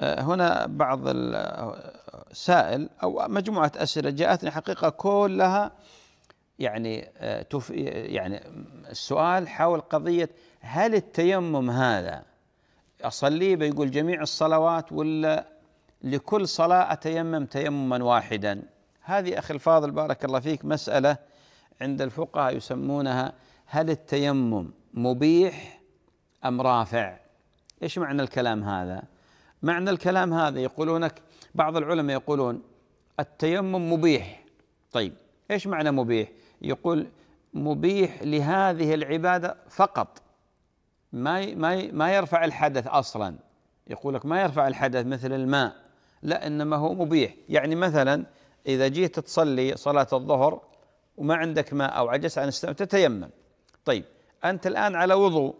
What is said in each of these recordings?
آه، هنا بعض السائل او مجموعه اسئله جاءتني حقيقه كلها يعني آه، يعني السؤال حول قضيه هل التيمم هذا اصليه بيقول جميع الصلوات ولا لكل صلاه اتيمم تيمما واحدا هذه اخي الفاضل بارك الله فيك مساله عند الفقهاء يسمونها هل التيمم مبيح ام رافع؟ ايش معنى الكلام هذا؟ معنى الكلام هذا يقولونك بعض العلماء يقولون التيمم مبيح طيب ايش معنى مبيح؟ يقول مبيح لهذه العباده فقط ما ما ما يرفع الحدث اصلا يقول لك ما يرفع الحدث مثل الماء لا انما هو مبيح يعني مثلا اذا جيت تصلي صلاه الظهر وما عندك ماء او عجزت عن السماء تتيمم طيب انت الان على وضوء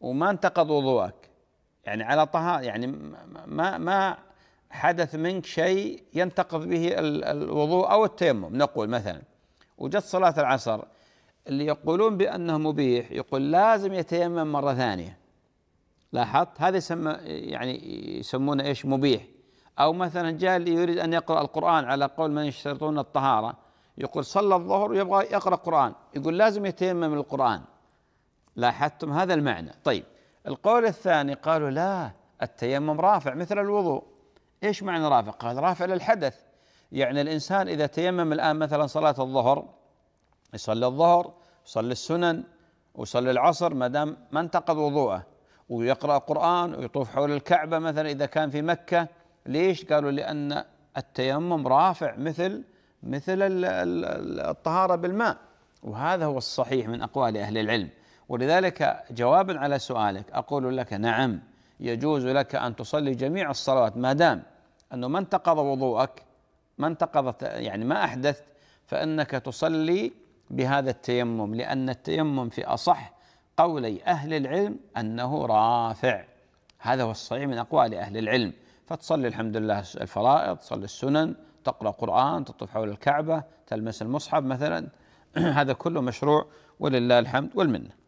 وما انتقض وضوءك يعني على طه يعني ما ما حدث منك شيء ينتقض به الوضوء او التيمم نقول مثلا وجت صلاه العصر اللي يقولون بانه مبيح يقول لازم يتيمم مره ثانيه لاحظت هذا يسمى يعني يسمونه ايش مبيح او مثلا جاء اللي يريد ان يقرا القران على قول من يشترطون الطهاره يقول صلى الظهر ويبغى يقرا قران يقول لازم يتيمم القران لاحظتم هذا المعنى طيب القول الثاني قالوا لا التيمم رافع مثل الوضوء ايش معنى رافع؟ قال رافع للحدث يعني الانسان اذا تيمم الان مثلا صلاه الظهر يصلي الظهر يصلي السنن ويصلي العصر ما دام ما انتقض وضوءه ويقرا قران ويطوف حول الكعبه مثلا اذا كان في مكه ليش؟ قالوا لان التيمم رافع مثل مثل الطهاره بالماء وهذا هو الصحيح من اقوال اهل العلم ولذلك جوابا على سؤالك اقول لك نعم يجوز لك ان تصلي جميع الصلوات ما دام انه ما انتقض وضوءك ما انتقضت يعني ما احدثت فانك تصلي بهذا التيمم لان التيمم في اصح قولي اهل العلم انه رافع هذا هو الصحيح من اقوال اهل العلم فتصلي الحمد لله الفرائض تصلي السنن تقرا قران تطوف حول الكعبه تلمس المصحف مثلا هذا كله مشروع ولله الحمد والمنه